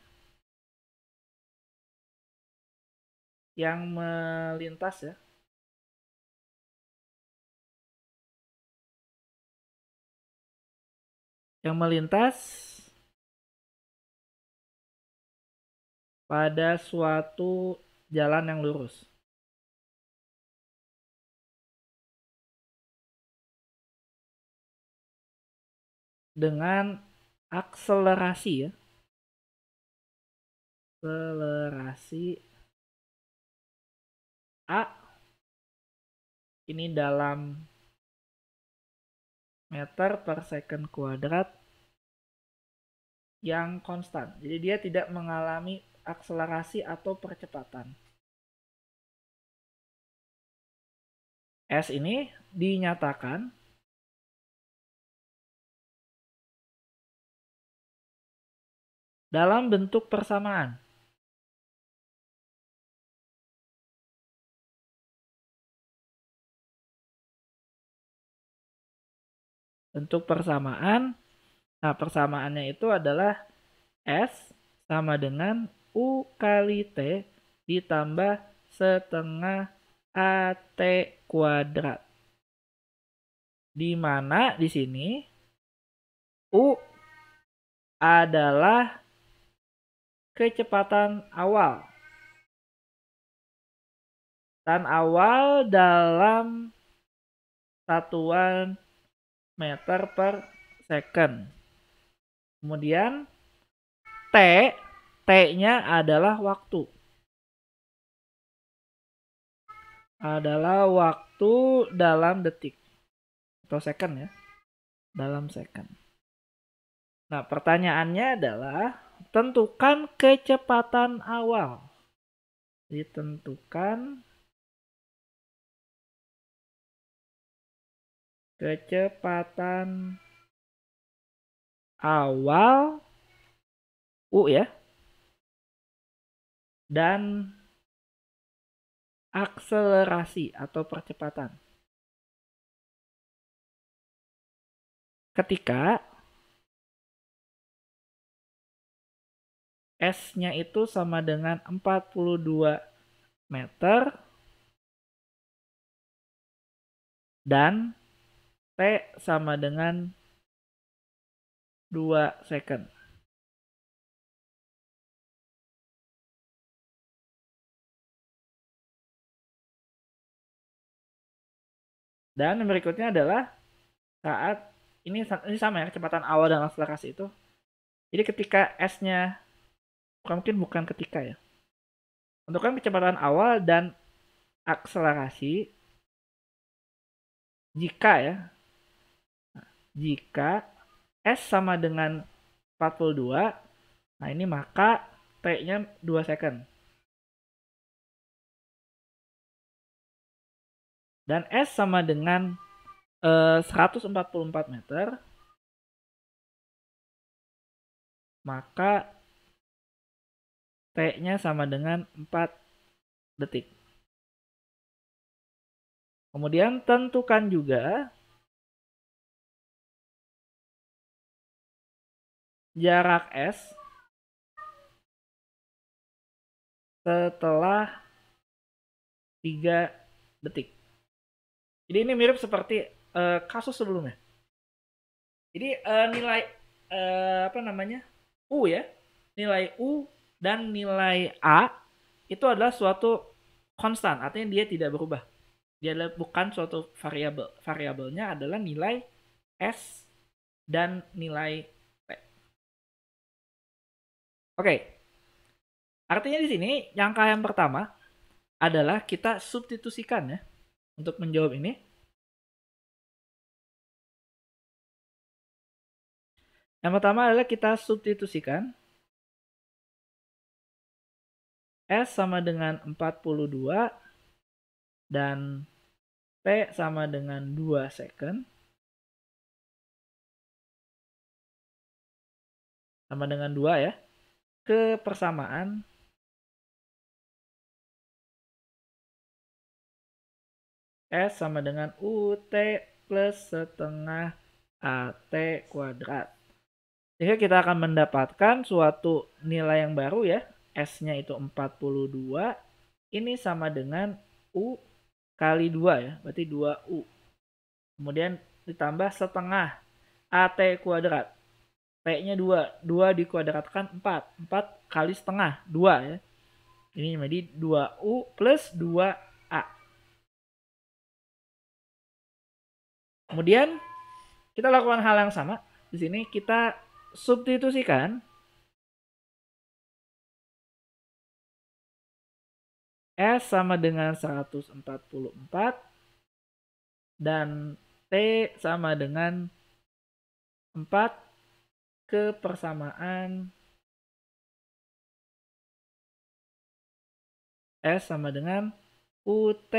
B: yang melintas ya. Yang melintas pada suatu jalan yang lurus. dengan akselerasi ya. Akselerasi A ini dalam meter per second kuadrat yang konstan. Jadi dia tidak mengalami akselerasi atau percepatan. S ini dinyatakan dalam bentuk persamaan. Bentuk persamaan, nah persamaannya itu adalah S sama
A: dengan U kali T ditambah setengah
B: AT kuadrat. Di mana di sini U adalah kecepatan awal. dan awal
A: dalam satuan meter per
B: second. Kemudian T, T-nya adalah waktu. Adalah waktu dalam detik atau second ya. Dalam
A: second. Nah, pertanyaannya adalah tentukan
B: kecepatan awal. Ditentukan kecepatan awal U ya. Dan akselerasi atau percepatan. Ketika S-nya itu sama dengan 42 meter dan T sama dengan 2 second. Dan yang berikutnya adalah saat ini
A: ini sama ya kecepatan awal dan akselerasi itu. Jadi ketika S-nya bukan mungkin bukan ketika ya Untuk kan kecepatan awal dan akselerasi jika ya jika
B: S sama dengan 42 nah ini maka T-nya 2 second dan S sama dengan eh, 144 meter maka T-nya sama dengan 4 detik. Kemudian tentukan juga jarak S setelah 3 detik. Jadi ini mirip seperti uh, kasus sebelumnya.
A: Jadi uh, nilai uh, apa namanya? U ya. Nilai U dan nilai A itu adalah suatu konstan, artinya dia tidak berubah. Dia adalah bukan suatu variabel. Variabelnya adalah nilai S dan nilai p. Oke.
B: Artinya di sini yang yang pertama adalah kita substitusikan ya untuk menjawab ini. Yang pertama adalah kita substitusikan S sama dengan 42 dan T sama dengan 2 second. Sama dengan 2 ya. ke persamaan S sama dengan UT plus setengah AT
A: kuadrat. Sehingga kita akan mendapatkan suatu nilai yang baru ya, S-nya itu 42. Ini sama dengan U kali 2 ya. Berarti 2U. Kemudian ditambah setengah AT kuadrat. p nya 2. 2 dikuadratkan 4. 4 kali setengah.
B: 2 ya. Ini jadi 2U plus 2A. Kemudian kita lakukan hal yang sama. Di sini kita substitusikan S sama dengan 144 dan T sama dengan 4 kepersamaan S sama dengan UT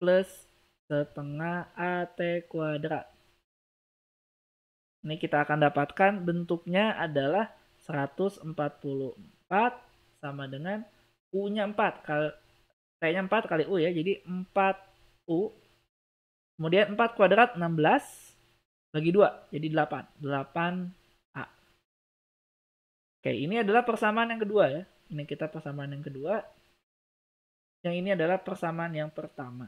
B: plus setengah AT kuadrat.
A: Ini kita akan dapatkan bentuknya adalah 144 sama dengan U-nya 4 kali nya 4 kali U ya. Jadi 4 U. Kemudian 4 kuadrat 16 bagi 2. Jadi 8. 8 A. Oke, ini adalah persamaan yang kedua
B: ya. Ini kita persamaan yang kedua. Yang ini adalah persamaan yang pertama.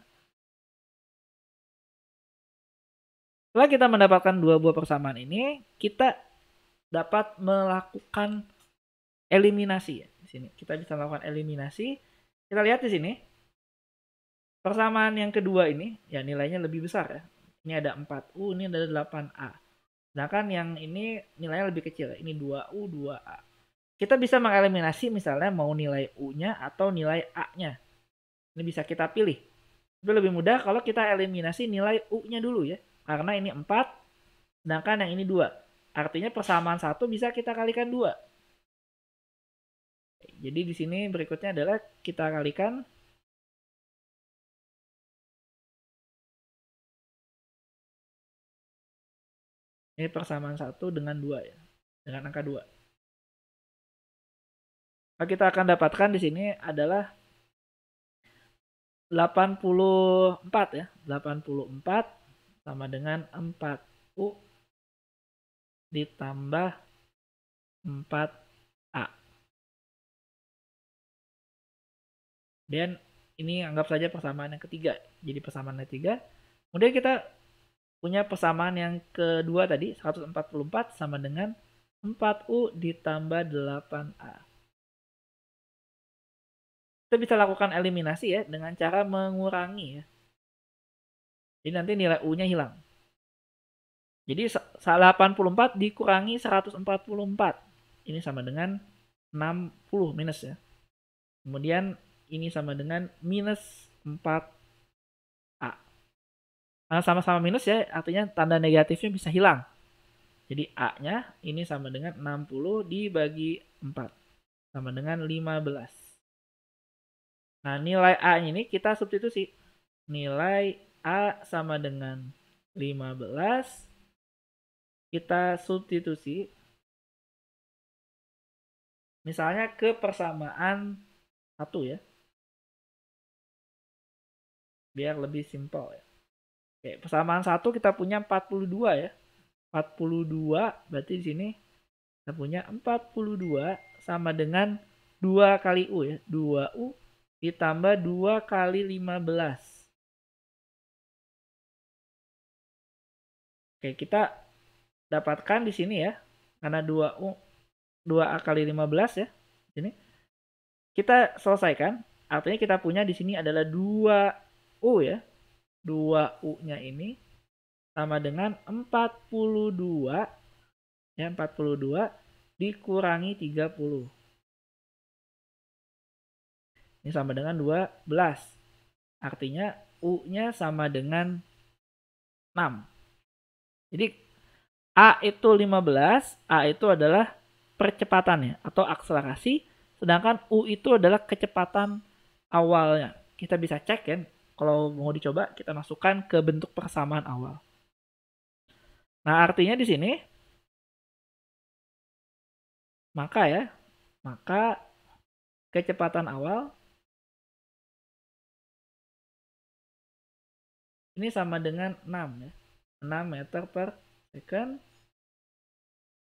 B: Setelah kita mendapatkan dua buah persamaan ini, kita dapat melakukan eliminasi
A: ya sini. Kita bisa melakukan eliminasi. Kita lihat di sini. Persamaan yang kedua ini, ya nilainya lebih besar ya. Ini ada 4U, ini ada 8A. Sedangkan yang ini nilainya lebih kecil. Ini 2U, 2A. Kita bisa mengeliminasi misalnya mau nilai U-nya atau nilai A-nya. Ini bisa kita pilih. Itu lebih mudah kalau kita eliminasi nilai U-nya dulu ya. Karena ini 4, sedangkan yang ini 2. Artinya persamaan satu bisa kita kalikan 2.
B: Jadi di sini berikutnya adalah kita kalikan ini persamaan satu dengan dua ya, dengan angka dua.
A: Nah, kita akan dapatkan di sini adalah 84 ya, 84 sama dengan 4U
B: ditambah 4A. Dan ini anggap saja persamaan yang ketiga.
A: Jadi persamaan yang ketiga. Kemudian kita punya persamaan yang kedua tadi, 144 sama dengan 4U ditambah 8A.
B: Kita bisa lakukan eliminasi ya dengan cara mengurangi ya. Jadi nanti nilai U-nya hilang. Jadi
A: 84 dikurangi 144. Ini sama dengan 60 minus ya. Kemudian ini sama dengan minus 4A. Sama-sama minus ya, artinya tanda negatifnya bisa hilang. Jadi A-nya ini sama dengan 60 dibagi 4. Sama dengan 15. Nah, nilai A ini kita substitusi.
B: Nilai A sama dengan 15. Kita substitusi. Misalnya ke persamaan 1 ya
A: biar lebih simpel ya. Oke, persamaan satu kita punya 42 ya. 42 berarti di sini kita punya 42 sama dengan
B: 2 kali U ya. 2U ditambah 2 kali 15. Oke, kita dapatkan di sini ya. Karena 2U 2A kali 15 ya. Di sini
A: kita selesaikan. Artinya kita punya di sini adalah 2 U ya. 2U-nya ini sama dengan 42 ya 42 dikurangi 30.
B: Ini sama dengan 12. Artinya U-nya sama dengan 6. Jadi
A: A itu 15, A itu adalah percepatannya atau akselerasi, sedangkan U itu adalah kecepatan awalnya. Kita bisa cek kan kalau mau dicoba kita masukkan ke bentuk persamaan awal. Nah, artinya di
B: sini maka ya, maka kecepatan awal ini sama dengan 6 ya. 6 meter per second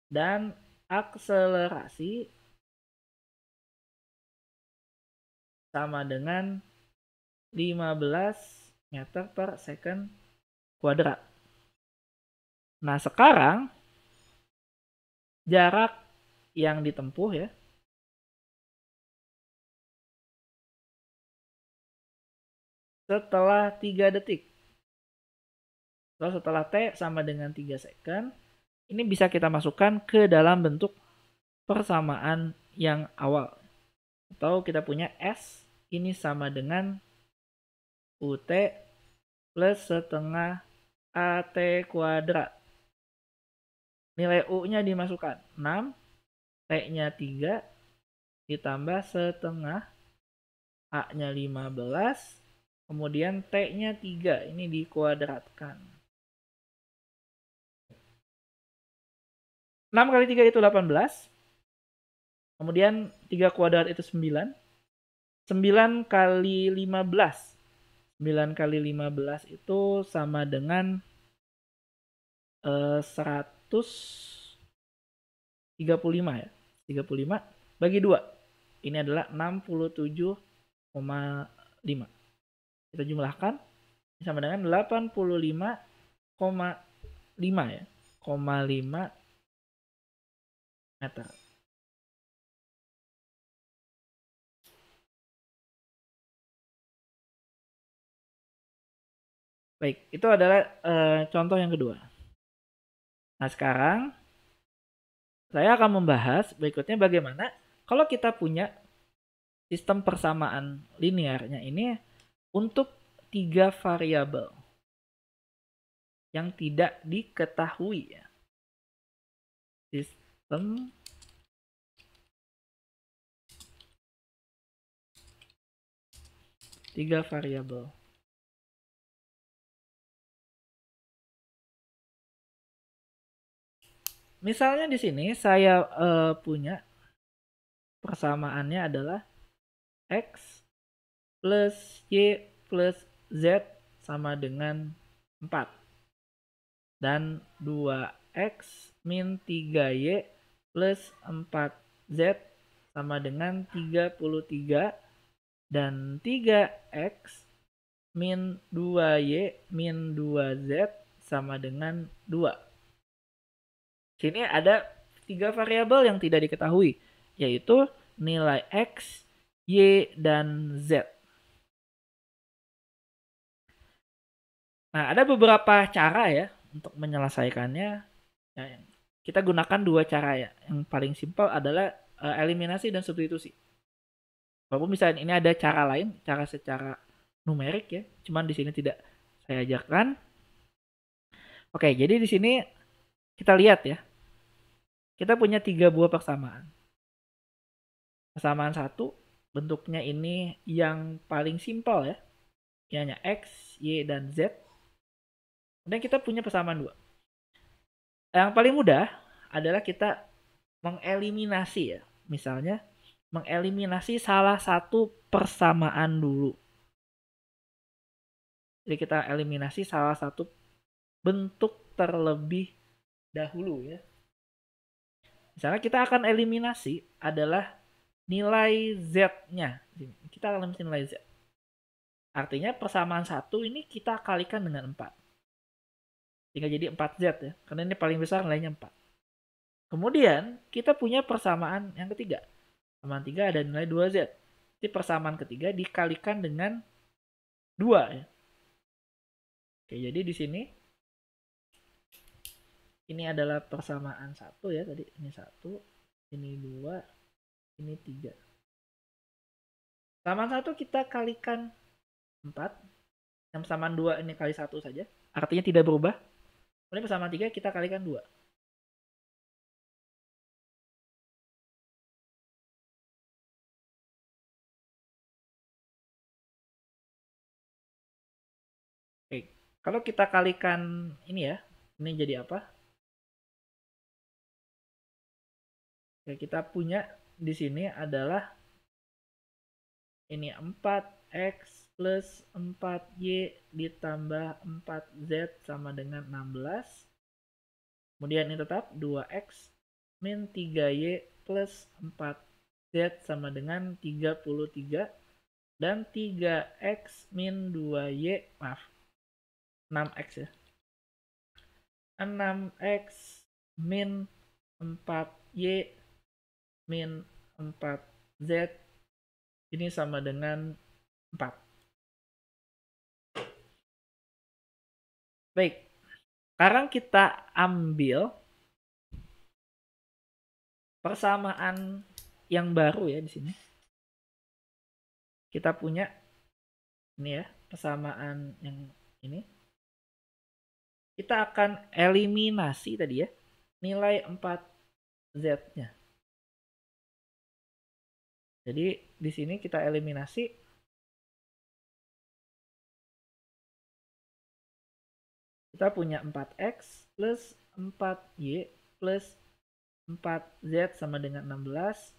B: dan akselerasi sama dengan 15 meter per second kuadrat. Nah sekarang jarak yang ditempuh ya setelah 3 detik. Lalu setelah T sama dengan 3 second,
A: ini bisa kita masukkan ke dalam bentuk persamaan yang awal. Atau kita punya S ini sama dengan UT plus setengah AT kuadrat. Nilai U-nya dimasukkan 6, T-nya 3, ditambah setengah, A-nya 15, kemudian T-nya
B: 3, ini dikuadratkan. 6 kali 3 itu 18, kemudian 3
A: kuadrat itu 9, 9 kali 15 9 kali 15 itu sama dengan eh, uh, 135 ya. 35 bagi 2. Ini adalah 67,5. Kita jumlahkan
B: ini sama dengan 85,5 ya. 0,5 meter. Baik, itu adalah uh, contoh yang kedua. Nah,
A: sekarang saya akan membahas berikutnya bagaimana kalau kita punya sistem persamaan linearnya ini untuk tiga
B: variabel yang tidak diketahui ya. Sistem tiga variabel misalnya di sini saya uh, punya persamaannya
A: adalah x plus y plus z sama dengan 4 dan 2x min 3y plus 4z sama dengan 33 dan 3x min 2y min 2z sama dengan 2. Sini ada tiga variabel yang tidak diketahui, yaitu nilai X, Y, dan Z. Nah, ada beberapa cara ya untuk menyelesaikannya. Ya, kita gunakan dua cara ya. Yang paling simpel adalah eh, eliminasi dan substitusi. Walaupun misalnya ini ada cara lain, cara secara numerik ya, cuman di sini tidak saya ajarkan. Oke, jadi di sini kita lihat ya. Kita punya tiga buah persamaan. Persamaan satu bentuknya ini yang paling simpel ya. Ini X, Y, dan Z. Kemudian kita punya persamaan dua. Yang paling mudah adalah kita mengeliminasi ya. Misalnya mengeliminasi salah satu persamaan dulu. Jadi kita eliminasi salah satu bentuk terlebih dahulu ya. Misalnya kita akan eliminasi adalah nilai Z-nya. Kita akan eliminasi nilai Z. Artinya persamaan satu ini kita kalikan dengan 4. Sehingga jadi 4Z ya. Karena ini paling besar nilainya 4. Kemudian kita punya persamaan yang ketiga. Persamaan 3 ada nilai 2Z. Jadi persamaan ketiga dikalikan dengan 2 ya. Oke, jadi di sini ini adalah persamaan satu ya tadi ini satu ini dua ini tiga Sama satu kita kalikan empat. Yang
B: persamaan dua ini kali satu saja. Artinya tidak berubah. Kemudian persamaan tiga kita kalikan dua. Oke, kalau kita kalikan ini ya, ini jadi apa? Oke, kita punya di sini adalah ini 4x plus 4y
A: ditambah 4z sama dengan 16. Kemudian ini tetap 2x min 3y plus 4z sama dengan 33 dan 3x min 2y maaf 6x ya 6x min 4y min 4Z
B: ini sama dengan 4. Baik, sekarang kita ambil persamaan yang baru ya di sini. Kita punya ini ya, persamaan yang ini. Kita akan eliminasi tadi ya, nilai 4Z-nya. Jadi di sini kita eliminasi kita punya 4x plus 4y
A: plus 4z sama dengan 16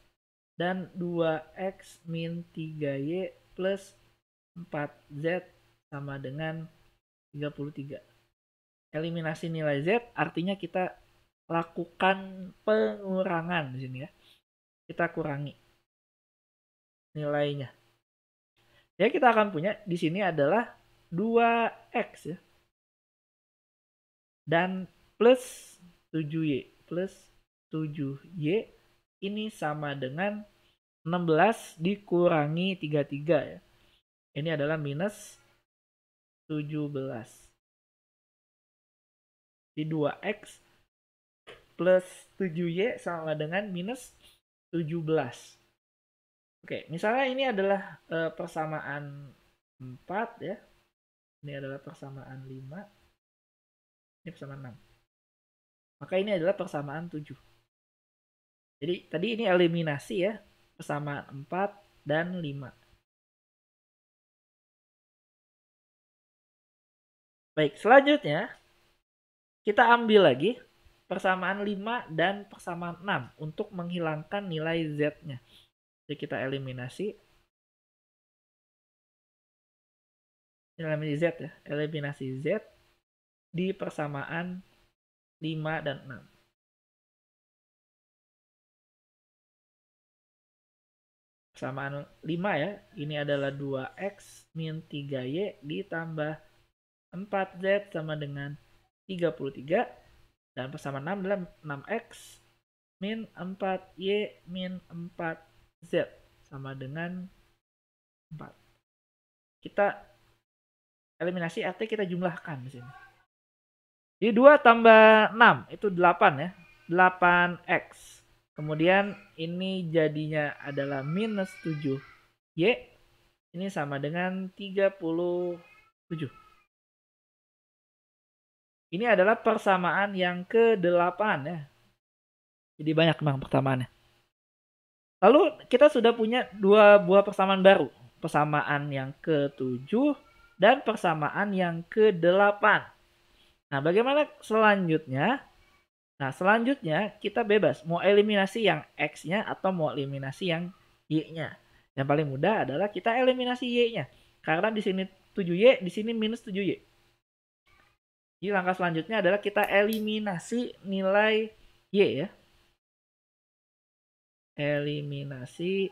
A: dan 2x min 3y plus 4z sama dengan 33. Eliminasi nilai z artinya kita lakukan pengurangan di sini ya. Kita kurangi
B: nilainya. Ya kita akan punya di sini adalah 2x ya. Dan plus 7y
A: plus 7y ini sama dengan 16
B: dikurangi 33 ya. Ini adalah minus 17. Di 2x plus 7y sama dengan minus 17.
A: Oke, misalnya ini adalah uh, persamaan 4 ya. Ini adalah persamaan 5. Ini persamaan 6. Maka ini adalah
B: persamaan 7. Jadi tadi ini eliminasi ya, persamaan 4 dan 5. Baik, selanjutnya kita ambil lagi persamaan
A: 5 dan persamaan 6 untuk menghilangkan nilai Z-nya jadi kita
B: eliminasi eliminasi Z ya eliminasi Z di persamaan 5 dan 6 persamaan 5 ya. Ini adalah 2x min 3y ditambah
A: 4z sama dengan 33. Dan persamaan 6 adalah 6x min 4y min 4 Z sama dengan 4. Kita eliminasi RT kita jumlahkan di sini. Jadi 2 tambah 6 itu 8 ya. 8X. Kemudian ini jadinya adalah minus 7Y. Ini sama dengan 37.
B: Ini adalah persamaan yang ke-8 ya. Jadi banyak memang pertamaannya. Lalu kita sudah punya
A: dua buah persamaan baru. Persamaan yang ke-7 dan persamaan yang ke-8. Nah, bagaimana selanjutnya? Nah, selanjutnya kita bebas mau eliminasi yang X-nya atau mau eliminasi yang Y-nya. Yang paling mudah adalah kita eliminasi Y-nya. Karena di sini 7Y, di sini minus 7Y. Jadi langkah selanjutnya adalah kita eliminasi nilai
B: Y ya eliminasi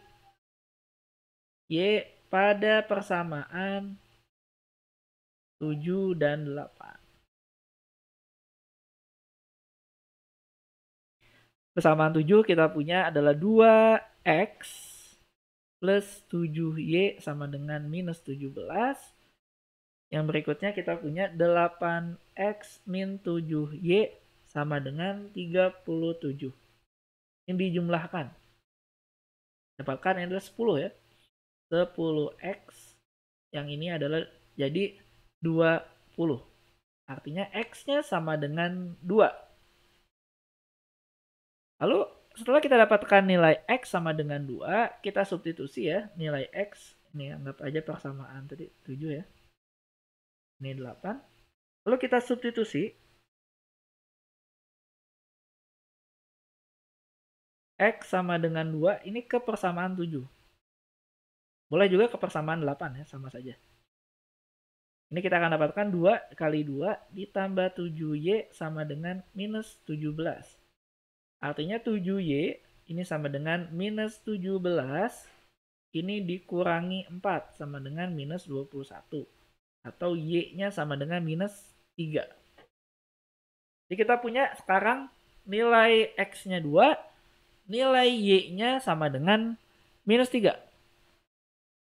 B: Y pada persamaan 7 dan 8. Persamaan 7 kita punya adalah 2X
A: plus 7Y sama dengan minus 17. Yang berikutnya kita punya 8X min 7Y sama dengan 37. Ini dijumlahkan dapatkan adalah 10 ya 10x yang ini adalah jadi 20 artinya x nya sama dengan 2 lalu setelah kita dapatkan nilai x sama dengan 2 kita substitusi
B: ya nilai x ini anggap aja persamaan tadi 7 ya ini 8 lalu kita substitusi X sama dengan 2 ini ke persamaan 7. Boleh juga ke persamaan 8 ya, sama saja. Ini kita akan
A: dapatkan 2 kali 2 ditambah 7Y sama dengan minus 17. Artinya 7Y ini sama dengan minus 17, ini dikurangi 4 sama dengan minus 21. Atau Y-nya sama dengan minus 3. Jadi kita punya sekarang nilai X-nya 2, nilai Y-nya sama dengan minus 3.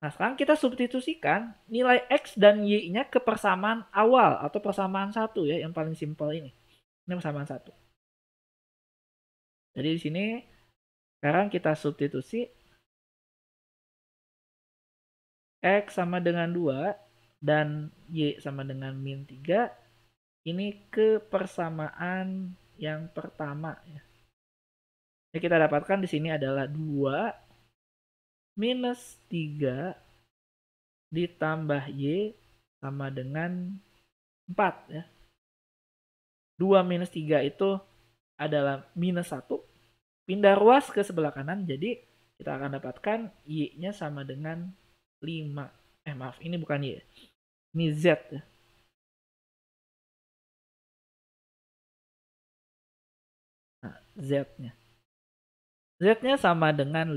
A: Nah, sekarang kita substitusikan nilai X dan Y-nya ke persamaan awal atau persamaan satu ya, yang paling simpel ini. Ini persamaan satu.
B: Jadi di sini sekarang kita substitusi X sama dengan 2 dan Y sama
A: dengan min 3 ini ke persamaan yang pertama ya. Yang kita dapatkan di sini adalah 2 minus 3 ditambah Y sama dengan 4 ya. 2 minus 3 itu adalah minus 1. Pindah ruas ke sebelah kanan, jadi kita akan dapatkan Y-nya
B: sama dengan 5. Eh maaf, ini bukan Y, ini Z ya. Nah, Z-nya. Z-nya sama dengan 5.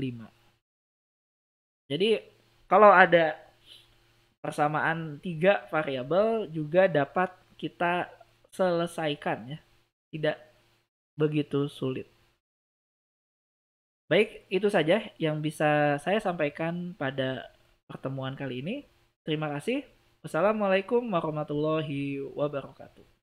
A: Jadi kalau ada persamaan tiga variabel juga dapat kita selesaikan ya. Tidak begitu sulit. Baik, itu saja yang bisa saya sampaikan pada pertemuan kali ini. Terima kasih. Wassalamualaikum warahmatullahi wabarakatuh.